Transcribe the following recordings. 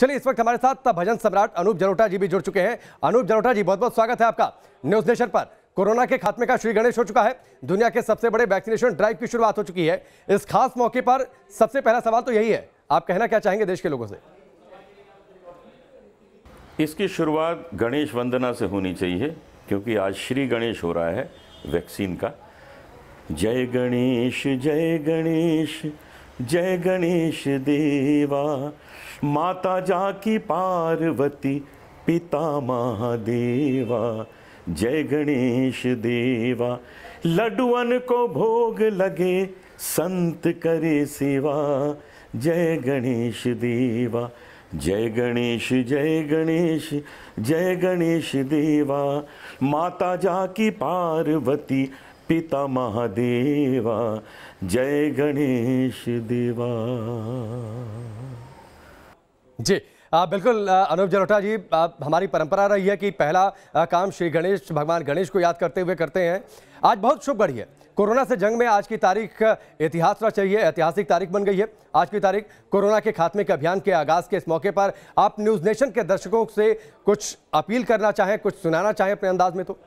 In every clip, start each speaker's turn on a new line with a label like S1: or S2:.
S1: चलिए इस वक्त हमारे साथ भजन सम्राट अनूप जलोटा जी भी जुड़ चुके हैं अनूप जलोटा जी बहुत बहुत स्वागत है आपका न्यूज नेशन पर कोरोना के खात्मे का श्री गणेश हो चुका है दुनिया के सबसे बड़े वैक्सीनेशन ड्राइव की शुरुआत हो चुकी है इस खास मौके पर सबसे पहला सवाल तो यही है आप कहना क्या चाहेंगे देश के लोगों से
S2: इसकी शुरुआत गणेश वंदना से होनी चाहिए क्योंकि आज श्री गणेश हो रहा है वैक्सीन का जय गणेश जय गणेश जय गणेश देवा माता जा की पार्वती पिता महादेवा जय गणेश देवा लड्डुअन को भोग लगे संत करे सेवा जय गणेश देवा जय गणेश जय गणेश जय गणेश देवा माता जा की पार्वती पिता महादेवा जय गणेश देवा जी
S1: आ, बिल्कुल अनुप जलोटा जी आ, हमारी परंपरा रही है कि पहला आ, काम श्री गणेश भगवान गणेश को याद करते हुए करते हैं आज बहुत शुभ घड़ी है कोरोना से जंग में आज की तारीख इतिहास चाहिए ऐतिहासिक तारीख बन गई है आज की तारीख कोरोना के खात्मे के अभियान के आगाज के इस मौके पर आप न्यूज़ नेशन के दर्शकों से कुछ अपील करना चाहें कुछ सुनाना चाहें अपने अंदाज में तो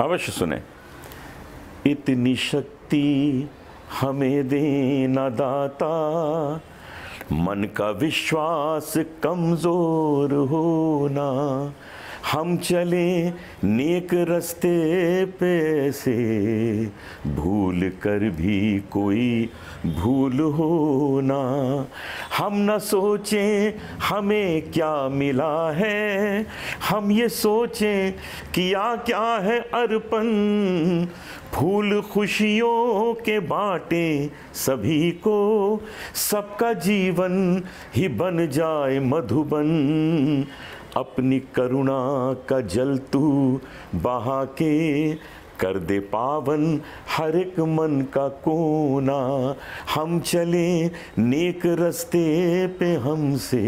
S2: अवश्य सुने इतनी शक्ति हमें देना दाता मन का विश्वास कमजोर होना हम चले नेक रस्ते पे से भूल कर भी कोई भूल हो ना हम न सोचें हमें क्या मिला है हम ये सोचें किया क्या है अर्पण फूल खुशियों के बाटे सभी को सबका जीवन ही बन जाए मधुबन अपनी करुणा का जल तू बहा के कर दे पावन हर एक मन का कोना हम चले नेक रस्ते पे हमसे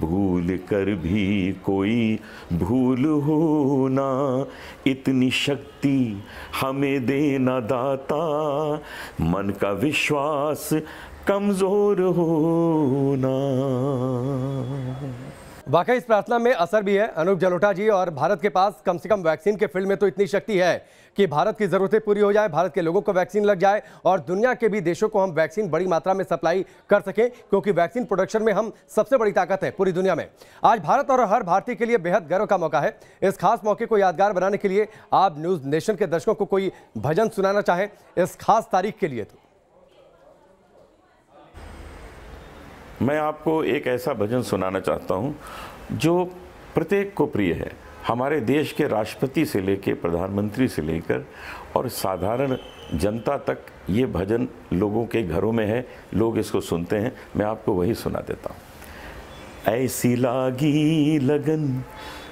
S2: भूल कर भी कोई भूल हो ना इतनी शक्ति हमें देना दाता मन का विश्वास कमज़ोर हो ना
S1: वाकई इस प्रार्थना में असर भी है अनूप जलोटा जी और भारत के पास कम से कम वैक्सीन के फील्ड में तो इतनी शक्ति है कि भारत की ज़रूरतें पूरी हो जाए भारत के लोगों को वैक्सीन लग जाए और दुनिया के भी देशों को हम वैक्सीन बड़ी मात्रा में सप्लाई कर सकें क्योंकि वैक्सीन प्रोडक्शन में हम सबसे बड़ी ताकत है पूरी दुनिया में आज भारत और हर भारतीय के लिए बेहद गर्व का मौका है इस खास मौके को यादगार बनाने के लिए आप न्यूज़ नेशन के दर्शकों को कोई भजन सुनाना चाहें इस खास तारीख के लिए तो
S2: मैं आपको एक ऐसा भजन सुनाना चाहता हूँ जो प्रत्येक को प्रिय है हमारे देश के राष्ट्रपति से लेकर प्रधानमंत्री से लेकर और साधारण जनता तक ये भजन लोगों के घरों में है लोग इसको सुनते हैं मैं आपको वही सुना देता हूँ ऐसी लागी लगन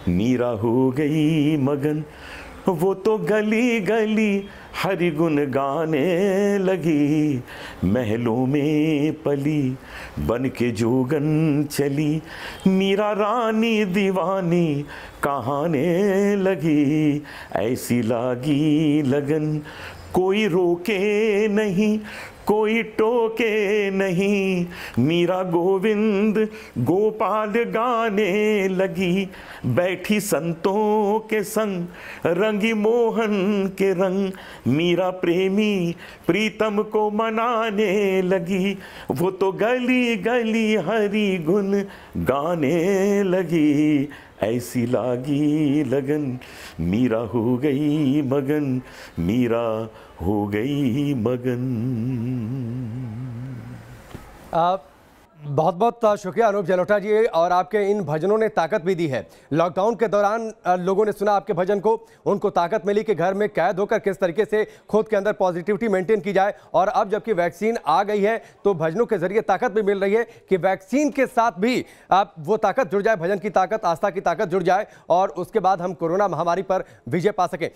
S2: मीरा हो गई मगन वो तो गली गली हरि गुन गाने लगी महलों में पली बन के जोगन चली मीरा रानी दीवानी कहाने लगी ऐसी लागी लगन कोई रोके नहीं कोई टोके नहीं मीरा गोविंद गोपाल गाने लगी बैठी संतों के संग रंगी मोहन के रंग मीरा प्रेमी प्रीतम को मनाने लगी वो तो गली गली हरी गुन गाने लगी ऐसी लागी लगन मीरा हो गई मगन मीरा हो गई मगन आप बहुत बहुत शुक्रिया अनूप जलोटा जी और
S1: आपके इन भजनों ने ताकत भी दी है लॉकडाउन के दौरान लोगों ने सुना आपके भजन को उनको ताकत मिली कि घर में कैद होकर किस तरीके से खुद के अंदर पॉजिटिविटी मेंटेन की जाए और अब जबकि वैक्सीन आ गई है तो भजनों के जरिए ताकत भी मिल रही है कि वैक्सीन के साथ भी आप वो ताकत जुड़ जाए भजन की ताकत आस्था की ताकत जुड़ जाए और उसके बाद हम कोरोना महामारी पर विजय पा सकें